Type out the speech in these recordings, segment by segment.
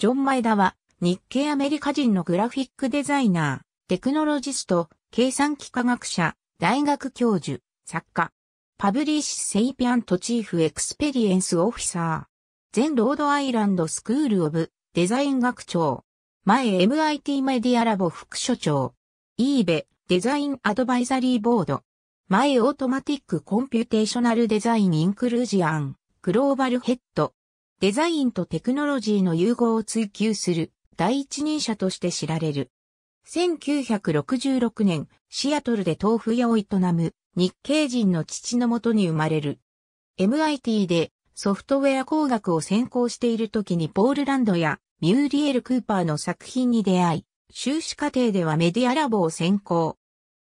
ジョン・マエダは、日系アメリカ人のグラフィックデザイナー、テクノロジスト、計算機科学者、大学教授、作家、パブリッシュ・セイピアント・チーフ・エクスペリエンス・オフィサー、全ロードアイランド・スクール・オブ・デザイン学長、前 MIT メディアラボ副所長、イーベ、デザイン・アドバイザリー・ボード、前オートマティック・コンピューテーショナル・デザイン・インクルージアン、グローバル・ヘッド、デザインとテクノロジーの融合を追求する第一人者として知られる。1966年、シアトルで豆腐屋を営む日系人の父のもとに生まれる。MIT でソフトウェア工学を専攻している時にポールランドやミューリエル・クーパーの作品に出会い、修士課程ではメディアラボを専攻。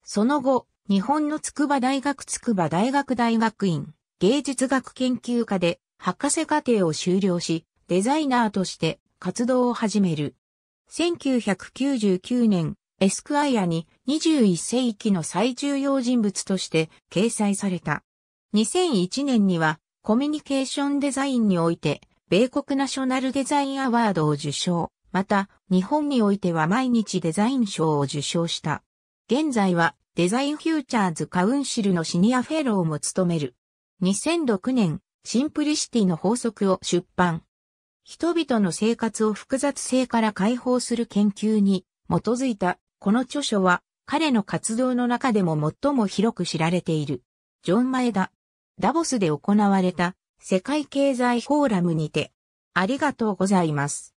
その後、日本の筑波大学筑波大学大学院芸術学研究科で博士課程を修了し、デザイナーとして活動を始める。1999年、エスクアイアに21世紀の最重要人物として掲載された。2001年にはコミュニケーションデザインにおいて米国ナショナルデザインアワードを受賞。また、日本においては毎日デザイン賞を受賞した。現在はデザインフューチャーズカウンシルのシニアフェローも務める。2006年、シンプリシティの法則を出版。人々の生活を複雑性から解放する研究に基づいたこの著書は彼の活動の中でも最も広く知られている。ジョン・マエダ。ダボスで行われた世界経済フォーラムにてありがとうございます。